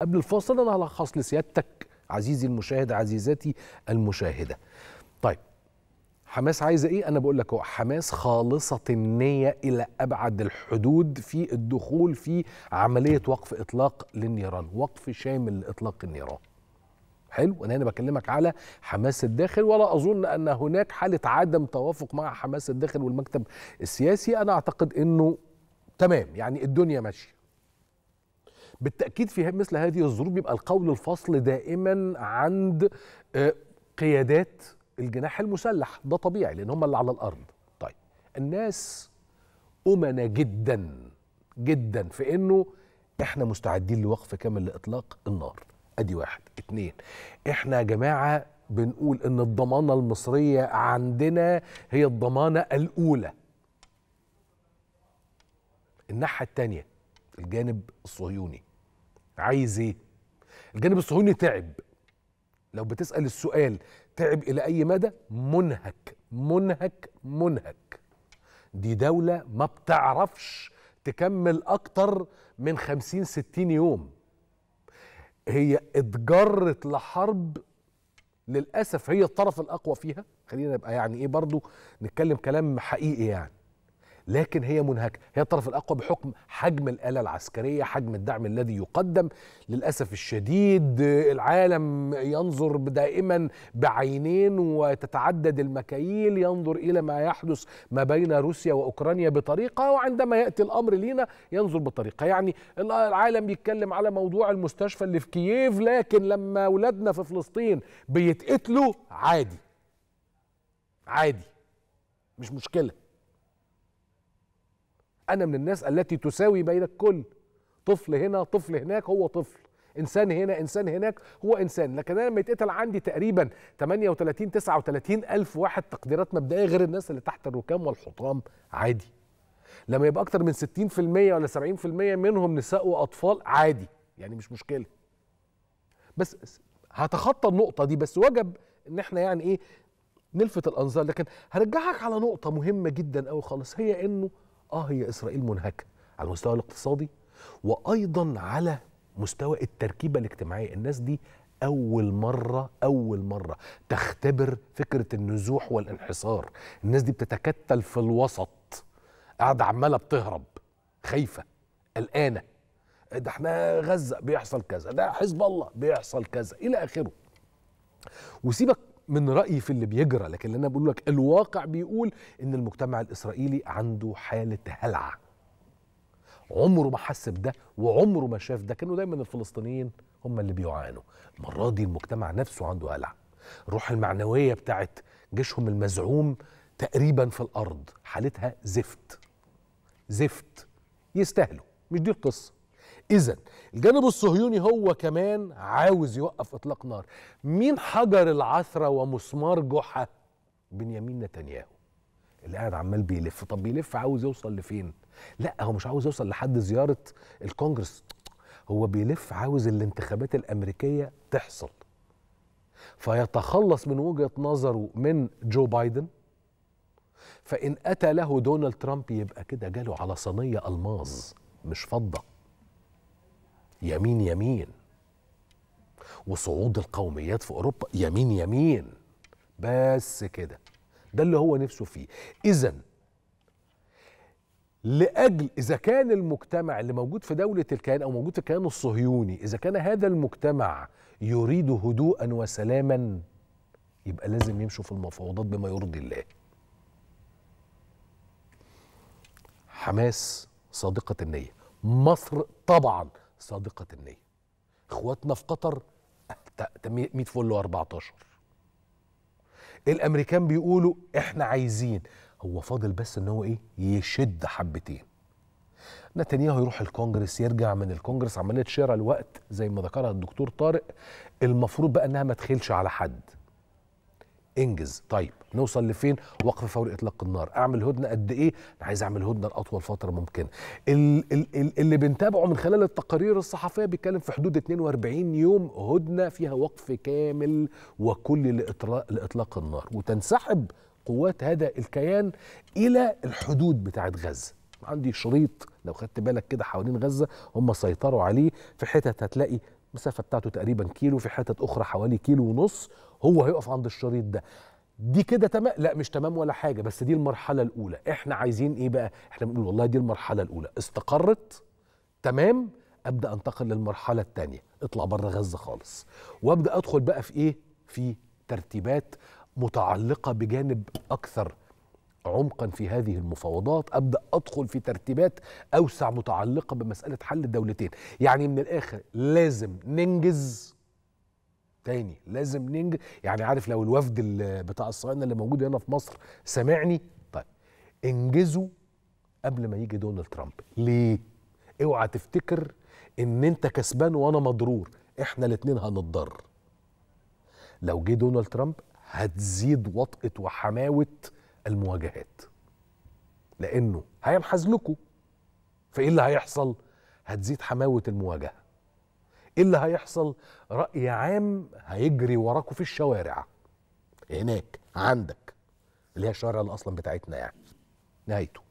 قبل الفاصل انا هلخص لسيادتك عزيزي المشاهد عزيزاتي المشاهده طيب حماس عايزه ايه انا بقول لك هو حماس خالصه النيه الى ابعد الحدود في الدخول في عمليه وقف اطلاق للنيران وقف شامل لاطلاق النيران حلو انا هنا بكلمك على حماس الداخل ولا اظن ان هناك حاله عدم توافق مع حماس الداخل والمكتب السياسي انا اعتقد انه تمام يعني الدنيا ماشيه بالتاكيد في مثل هذه الظروف بيبقى القول الفصل دائما عند آه، قيادات الجناح المسلح ده طبيعي لان هم اللي على الارض طيب الناس امنه جدا جدا في انه احنا مستعدين لوقف كامل لاطلاق النار ادي واحد اتنين احنا يا جماعه بنقول ان الضمانه المصريه عندنا هي الضمانه الاولى الناحيه التانيه الجانب الصهيوني عايز ايه الجانب الصهيوني تعب لو بتسال السؤال تعب الى اي مدى منهك منهك منهك دي دوله ما بتعرفش تكمل اكتر من 50 60 يوم هي اتجرت لحرب للاسف هي الطرف الاقوى فيها خلينا نبقى يعني ايه برضو نتكلم كلام حقيقي يعني لكن هي منهكه هي الطرف الاقوى بحكم حجم الاله العسكريه حجم الدعم الذي يقدم للاسف الشديد العالم ينظر دائما بعينين وتتعدد المكاييل ينظر الى ما يحدث ما بين روسيا واوكرانيا بطريقه وعندما ياتي الامر لينا ينظر بطريقه يعني العالم بيتكلم على موضوع المستشفى اللي في كييف لكن لما اولادنا في فلسطين بيتقتلوا عادي عادي مش مشكله انا من الناس التي تساوي بين الكل طفل هنا طفل هناك هو طفل انسان هنا انسان هناك هو انسان لكن انا لما يتقتل عندي تقريبا 38 39 الف واحد تقديرات مبدئيه غير الناس اللي تحت الركام والحطام عادي لما يبقى اكتر من 60% ولا 70% منهم نساء واطفال عادي يعني مش مشكله بس هتخطى النقطه دي بس وجب ان احنا يعني ايه نلفت الانظار لكن هرجعك على نقطه مهمه جدا قوي خالص هي انه اه هي اسرائيل منهكه على المستوى الاقتصادي وايضا على مستوى التركيبه الاجتماعيه الناس دي اول مره اول مره تختبر فكره النزوح والانحصار الناس دي بتتكتل في الوسط قاعده عماله بتهرب خايفه قلقانه ده احنا غزه بيحصل كذا ده حزب الله بيحصل كذا الى اخره وسيبك من رايي في اللي بيجرى لكن اللي انا بقول لك الواقع بيقول ان المجتمع الاسرائيلي عنده حاله هلع عمره ما حس بده وعمره ما شاف ده كانوا دايما الفلسطينيين هم اللي بيعانوا المره دي المجتمع نفسه عنده هلع الروح المعنويه بتاعت جيشهم المزعوم تقريبا في الارض حالتها زفت زفت يستاهلوا مش دي القصه إذا الجانب الصهيوني هو كمان عاوز يوقف إطلاق نار مين حجر العثرة ومسمار جحا بنيامين نتنياهو اللي قاعد عمال بيلف طب بيلف عاوز يوصل لفين لا هو مش عاوز يوصل لحد زيارة الكونجرس هو بيلف عاوز الانتخابات الأمريكية تحصل فيتخلص من وجهة نظره من جو بايدن فإن أتى له دونالد ترامب يبقى كده جاله على صينية ألماظ مش فضة يمين يمين وصعود القوميات في اوروبا يمين يمين بس كده ده اللي هو نفسه فيه اذا لاجل اذا كان المجتمع اللي موجود في دوله الكيان او موجود في الكيان الصهيوني اذا كان هذا المجتمع يريد هدوءا وسلاما يبقى لازم يمشوا في المفاوضات بما يرضي الله حماس صادقه النيه مصر طبعا صادقه النيه اخواتنا في قطر 100 فل و14 الامريكان بيقولوا احنا عايزين هو فاضل بس ان هو ايه يشد حبتين نتنياهو يروح الكونجرس يرجع من الكونجرس عمليه شراء الوقت زي ما ذكرها الدكتور طارق المفروض بقى انها ما تخيلش على حد انجز طيب نوصل لفين وقف فوري اطلاق النار اعمل هدنه قد ايه انا عايز اعمل هدنه لاطول فتره ممكنه اللي بنتابعه من خلال التقارير الصحفيه بيتكلم في حدود 42 يوم هدنه فيها وقف كامل وكل لاطلاق النار وتنسحب قوات هذا الكيان الى الحدود بتاعه غزه عندي شريط لو خدت بالك كده حوالين غزه هم سيطروا عليه في حتت هتلاقي المسافه بتاعته تقريبا كيلو في حتت اخرى حوالي كيلو ونص هو هيقف عند الشريط ده دي كده تمام لا مش تمام ولا حاجه بس دي المرحله الاولى احنا عايزين ايه بقى احنا بنقول والله دي المرحله الاولى استقرت تمام ابدا انتقل للمرحله الثانيه اطلع بره غزه خالص وابدا ادخل بقى في ايه في ترتيبات متعلقه بجانب اكثر عمقا في هذه المفاوضات ابدا ادخل في ترتيبات اوسع متعلقه بمساله حل الدولتين يعني من الاخر لازم ننجز تاني لازم ننجز يعني عارف لو الوفد بتاع الصهاينه اللي موجود هنا في مصر سامعني طيب انجزوا قبل ما يجي دونالد ترامب ليه اوعى تفتكر ان انت كسبان وانا مضرور احنا الاثنين هنضر لو جه دونالد ترامب هتزيد وطئه وحماوه المواجهات لانه هينحاز لكم فايه اللي هيحصل هتزيد حماوه المواجهه ايه اللي هيحصل راي عام هيجري وراكم في الشوارع هناك عندك اللي هي الشوارع اللي اصلا بتاعتنا يعني نهايته